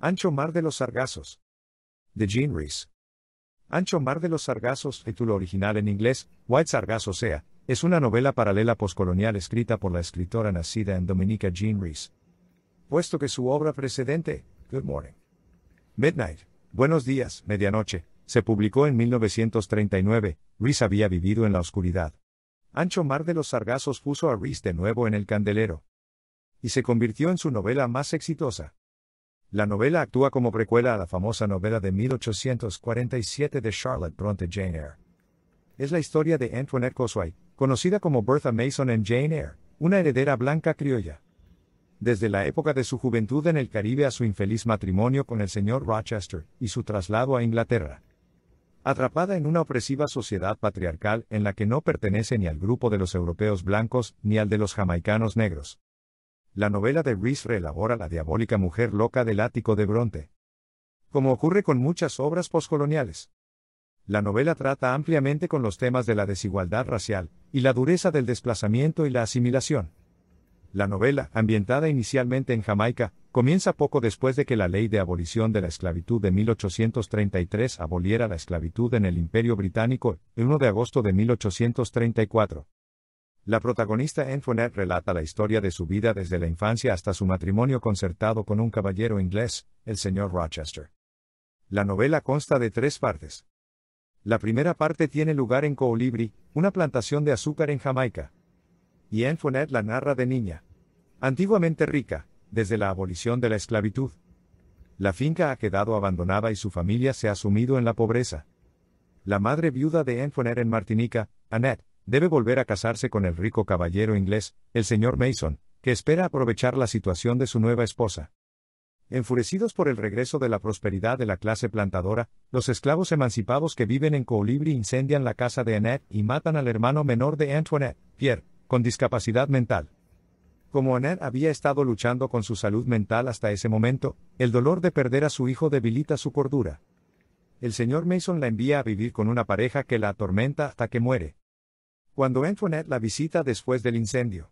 Ancho Mar de los Sargazos. De Jean Rees. Ancho Mar de los Sargazos, título original en inglés, White Sargazo Sea, es una novela paralela poscolonial escrita por la escritora nacida en Dominica Jean Rees. Puesto que su obra precedente, Good Morning. Midnight, Buenos días, Medianoche, se publicó en 1939, Rees había vivido en la oscuridad. Ancho Mar de los Sargazos puso a Rees de nuevo en el candelero. Y se convirtió en su novela más exitosa. La novela actúa como precuela a la famosa novela de 1847 de Charlotte Bronte Jane Eyre. Es la historia de Antoinette Cosway, conocida como Bertha Mason en Jane Eyre, una heredera blanca criolla. Desde la época de su juventud en el Caribe a su infeliz matrimonio con el señor Rochester y su traslado a Inglaterra. Atrapada en una opresiva sociedad patriarcal en la que no pertenece ni al grupo de los europeos blancos ni al de los jamaicanos negros la novela de Rhys reelabora la diabólica mujer loca del ático de Bronte. Como ocurre con muchas obras poscoloniales. La novela trata ampliamente con los temas de la desigualdad racial, y la dureza del desplazamiento y la asimilación. La novela, ambientada inicialmente en Jamaica, comienza poco después de que la ley de abolición de la esclavitud de 1833 aboliera la esclavitud en el Imperio Británico, el 1 de agosto de 1834. La protagonista Enfonet relata la historia de su vida desde la infancia hasta su matrimonio concertado con un caballero inglés, el señor Rochester. La novela consta de tres partes. La primera parte tiene lugar en Coolibri, una plantación de azúcar en Jamaica. Y Enfonet la narra de niña. Antiguamente rica, desde la abolición de la esclavitud. La finca ha quedado abandonada y su familia se ha sumido en la pobreza. La madre viuda de Enfonet en Martinica, Annette, debe volver a casarse con el rico caballero inglés, el señor Mason, que espera aprovechar la situación de su nueva esposa. Enfurecidos por el regreso de la prosperidad de la clase plantadora, los esclavos emancipados que viven en Colibri incendian la casa de Annette y matan al hermano menor de Antoinette, Pierre, con discapacidad mental. Como Annette había estado luchando con su salud mental hasta ese momento, el dolor de perder a su hijo debilita su cordura. El señor Mason la envía a vivir con una pareja que la atormenta hasta que muere cuando Antoinette la visita después del incendio.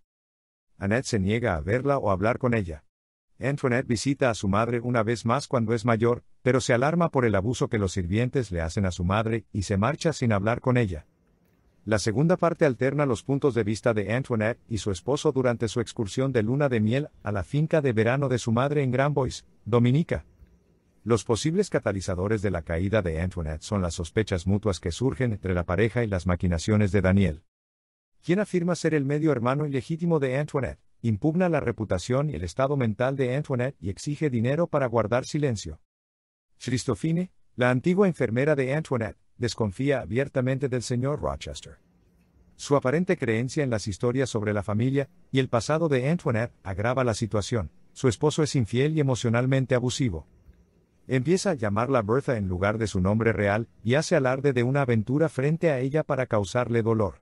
Annette se niega a verla o hablar con ella. Antoinette visita a su madre una vez más cuando es mayor, pero se alarma por el abuso que los sirvientes le hacen a su madre y se marcha sin hablar con ella. La segunda parte alterna los puntos de vista de Antoinette y su esposo durante su excursión de luna de miel a la finca de verano de su madre en Granbois, Dominica. Los posibles catalizadores de la caída de Antoinette son las sospechas mutuas que surgen entre la pareja y las maquinaciones de Daniel quien afirma ser el medio hermano ilegítimo de Antoinette, impugna la reputación y el estado mental de Antoinette y exige dinero para guardar silencio. Christofine, la antigua enfermera de Antoinette, desconfía abiertamente del señor Rochester. Su aparente creencia en las historias sobre la familia y el pasado de Antoinette agrava la situación. Su esposo es infiel y emocionalmente abusivo. Empieza a llamarla Bertha en lugar de su nombre real y hace alarde de una aventura frente a ella para causarle dolor.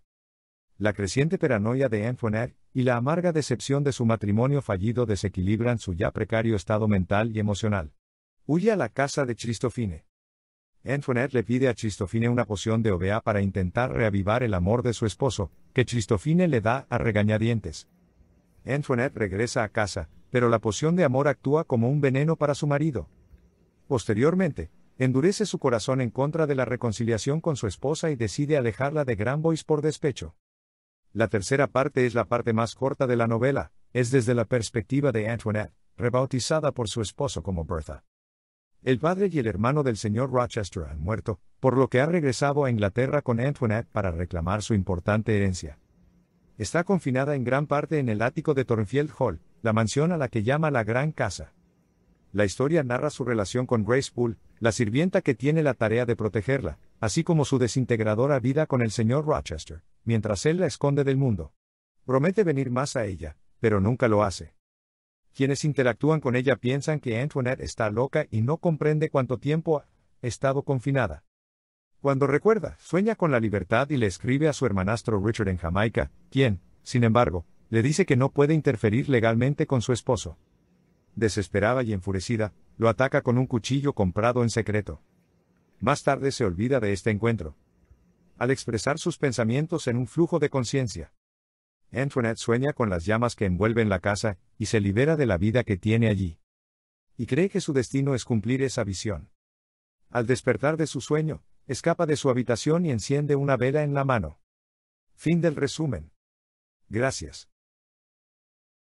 La creciente paranoia de Antoinette y la amarga decepción de su matrimonio fallido desequilibran su ya precario estado mental y emocional. Huye a la casa de Cristofine. Enfonet le pide a Cristofine una poción de Ovea para intentar reavivar el amor de su esposo, que Cristofine le da a regañadientes. Antoinette regresa a casa, pero la poción de amor actúa como un veneno para su marido. Posteriormente, endurece su corazón en contra de la reconciliación con su esposa y decide alejarla de Granbois por despecho. La tercera parte es la parte más corta de la novela, es desde la perspectiva de Antoinette, rebautizada por su esposo como Bertha. El padre y el hermano del señor Rochester han muerto, por lo que ha regresado a Inglaterra con Antoinette para reclamar su importante herencia. Está confinada en gran parte en el ático de Thornfield Hall, la mansión a la que llama la Gran Casa. La historia narra su relación con Grace Poole, la sirvienta que tiene la tarea de protegerla, así como su desintegradora vida con el señor Rochester mientras él la esconde del mundo. Promete venir más a ella, pero nunca lo hace. Quienes interactúan con ella piensan que Antoinette está loca y no comprende cuánto tiempo ha estado confinada. Cuando recuerda, sueña con la libertad y le escribe a su hermanastro Richard en Jamaica, quien, sin embargo, le dice que no puede interferir legalmente con su esposo. Desesperada y enfurecida, lo ataca con un cuchillo comprado en secreto. Más tarde se olvida de este encuentro al expresar sus pensamientos en un flujo de conciencia. Antoinette sueña con las llamas que envuelven la casa, y se libera de la vida que tiene allí. Y cree que su destino es cumplir esa visión. Al despertar de su sueño, escapa de su habitación y enciende una vela en la mano. Fin del resumen. Gracias.